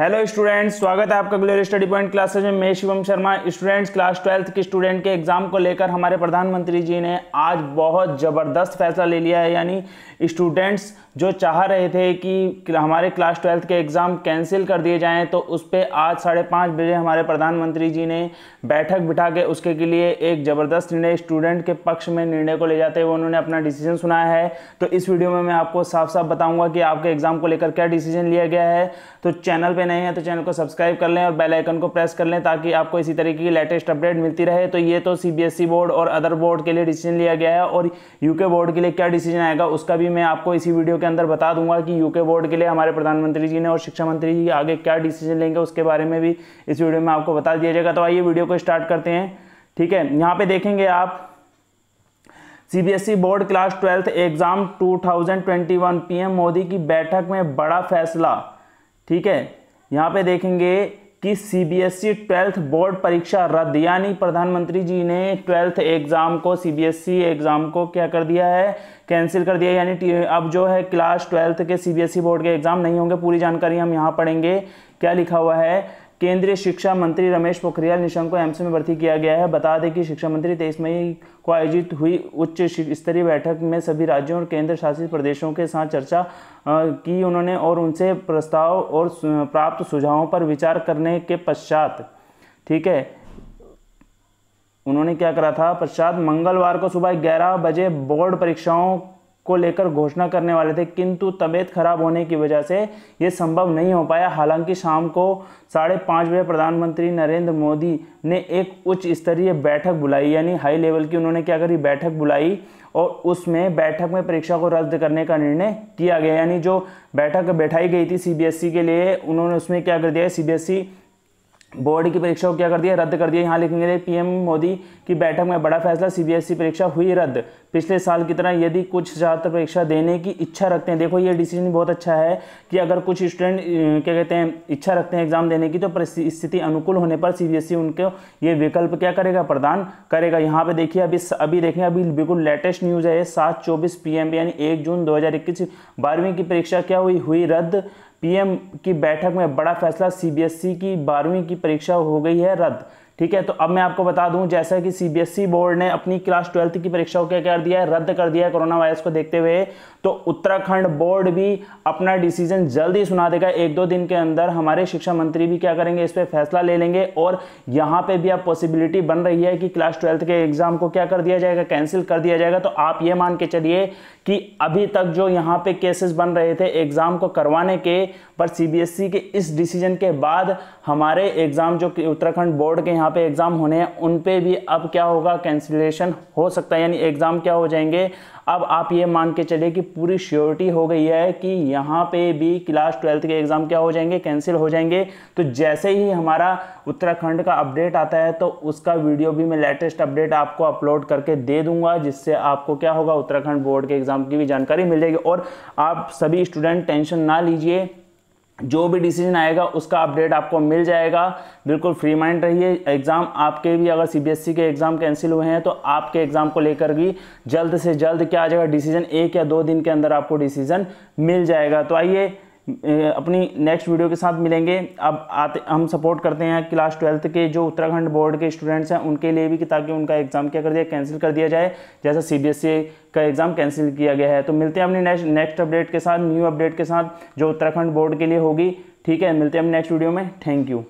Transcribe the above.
hello students स्वागत है आपका ग्लोरी स्टडी पॉइंट क्लासेज में मैं Shivam Sharma students class twelfth के स्टूडेंट के एग्जाम को लेकर हमारे प्रधानमंत्री जी ने आज बहुत ज़बरदस्त फैसला ले लिया है यानी स्टूडेंट्स जो चाह रहे थे कि हमारे क्लास ट्वेल्थ के एग्ज़ाम कैंसिल कर दिए जाएँ तो उस पर आज साढ़े पाँच बजे हमारे प्रधानमंत्री जी ने बैठक बिठा के उसके के लिए एक ज़बरदस्त निर्णय स्टूडेंट के पक्ष में निर्णय को ले जाते हुए उन्होंने अपना डिसीजन सुनाया है तो इस वीडियो में मैं आपको साफ साफ बताऊँगा कि आपके एग्ज़ाम को लेकर क्या डिसीजन लिया गया है तो चैनल पर नए हैं तो चैनल को सब्सक्राइब कर लें और बेल आइकन को प्रेस कर लें ताकि आपको इसी तरीके की लेटेस्ट अपडेट मिलती रहे तो ये तो सीबीएसई e बोर्ड और अदर बोर्ड के लिए डिसीजन लिया गया है और यूके बोर्ड के लिए क्या डिसीजन आएगा उसका भी मैं आपको इसी वीडियो के अंदर बता दूंगा कि यूके बोर्ड के लिए हमारे प्रधानमंत्री जी ने और शिक्षा मंत्री जी आगे क्या डिसीजन लेंगे उसके बारे में भी इस वीडियो में आपको बता दिया जाएगा तो आइए वीडियो को स्टार्ट करते हैं ठीक है यहाँ पे देखेंगे आप CBSE e board class twelfth exam 2021 PM Modi की बैठक में बड़ा फैसला ठीक है यहाँ पे देखेंगे कि C B S E twelfth board परीक्षा रद्द यानी प्रधानमंत्री जी ने ट्वेल्थ एग्ज़ाम को C B S E e exam को क्या कर दिया है कैंसिल कर दिया यानी अब जो है क्लास ट्वेल्थ के C B S E board के एग्ज़ाम नहीं होंगे पूरी जानकारी हम यहाँ पढ़ेंगे क्या लिखा हुआ है केंद्रीय शिक्षा मंत्री रमेश पोखरियाल निशंक को एम्स में भर्ती किया गया है बता दें कि शिक्षा मंत्री तेईस मई को आयोजित हुई उच्च स्तरीय बैठक में सभी राज्यों और केंद्र शासित प्रदेशों के साथ चर्चा की उन्होंने और उनसे प्रस्ताव और प्राप्त सुझावों पर विचार करने के पश्चात ठीक है उन्होंने क्या करा था पश्चात मंगलवार को सुबह ग्यारह बजे बोर्ड परीक्षाओं को लेकर घोषणा करने वाले थे किंतु तबीयत खराब होने की वजह से ये संभव नहीं हो पाया हालांकि शाम को साढ़े पाँच बजे प्रधानमंत्री नरेंद्र मोदी ने एक उच्च स्तरीय बैठक बुलाई यानी हाई लेवल की उन्होंने क्या करी बैठक बुलाई और उसमें बैठक में परीक्षा को रद्द करने का निर्णय किया गया यानी जो बैठक बैठाई गई थी सीबीएसई e के लिए उन्होंने उसमें क्या कर दिया सीबीएसई बोर्ड की परीक्षा को क्या कर दिया रद्द कर दिया यहाँ लिखेंगे पीएम मोदी की बैठक में बड़ा फैसला सीबीएसई परीक्षा हुई रद्द पिछले साल की तरह यदि कुछ छात्र परीक्षा देने की इच्छा रखते हैं देखो ये डिसीजन बहुत अच्छा है कि अगर कुछ स्टूडेंट क्या कहते हैं इच्छा रखते हैं एग्जाम देने की तो स्थिति अनुकूल होने पर सी उनको ये विकल्प क्या करेगा प्रदान करेगा यहाँ पर देखिए अभी अभी देखें अभी बिल्कुल लेटेस्ट न्यूज़ है सात चौबीस पी यानी एक जून दो हज़ार की परीक्षा क्या हुई हुई रद्द पीएम की बैठक में बड़ा फैसला सीबीएसई की बारहवीं की परीक्षा हो गई है रद्द ठीक है तो अब मैं आपको बता दूं जैसा कि सीबीएसई e बोर्ड ने अपनी क्लास ट्वेल्थ की परीक्षा को क्या कर दिया है रद्द कर दिया है कोरोना वायरस को देखते हुए तो उत्तराखंड बोर्ड भी अपना डिसीजन जल्दी सुना देगा एक दो दिन के अंदर हमारे शिक्षा मंत्री भी क्या करेंगे इस पर फैसला ले लेंगे और यहाँ पर भी अब पॉसिबिलिटी बन रही है कि क्लास ट्वेल्थ के एग्जाम को क्या कर दिया जाएगा कैंसिल कर दिया जाएगा तो आप ये मान के चलिए कि अभी तक जो यहाँ पे केसेस बन रहे थे एग्जाम को करवाने के पर सी e के इस डिसीजन के बाद हमारे एग्जाम जो उत्तराखंड बोर्ड के यहाँ जहाँ पे एग्ज़ाम होने हैं उन पे भी अब क्या होगा कैंसिलेशन हो सकता है यानी एग्ज़ाम क्या हो जाएंगे अब आप ये मान के चले कि पूरी श्योरिटी हो गई है कि यहाँ पे भी क्लास ट्वेल्थ के एग्ज़ाम क्या हो जाएंगे कैंसिल हो जाएंगे तो जैसे ही हमारा उत्तराखंड का अपडेट आता है तो उसका वीडियो भी मैं लेटेस्ट अपडेट आपको अपलोड करके दे दूंगा जिससे आपको क्या होगा उत्तराखंड बोर्ड के एग्ज़ाम की भी जानकारी मिल जाएगी और आप सभी स्टूडेंट टेंशन ना लीजिए जो भी डिसीजन आएगा उसका अपडेट आपको मिल जाएगा बिल्कुल फ्री माइंड रहिए एग्ज़ाम आपके भी अगर सीबीएसई e के एग्ज़ाम कैंसिल हुए हैं तो आपके एग्ज़ाम को लेकर भी जल्द से जल्द क्या आ जाएगा डिसीजन एक या दो दिन के अंदर आपको डिसीजन मिल जाएगा तो आइए अपनी नेक्स्ट वीडियो के साथ मिलेंगे अब आते हम सपोर्ट करते हैं क्लास ट्वेल्थ के जो उत्तराखंड बोर्ड के स्टूडेंट्स हैं उनके लिए भी कि ताकि उनका एग्ज़ाम क्या कर दिया कैंसिल कर दिया जाए जैसा सीबीएसई e का एग्ज़ाम कैंसिल किया गया है तो मिलते हैं अपने नेक्स्ट नेक्स्ट अपडेट के साथ न्यू अपडेट के साथ जो उत्तराखंड बोर्ड के लिए होगी ठीक है मिलते हैं हम नेक्स्ट वीडियो में थैंक यू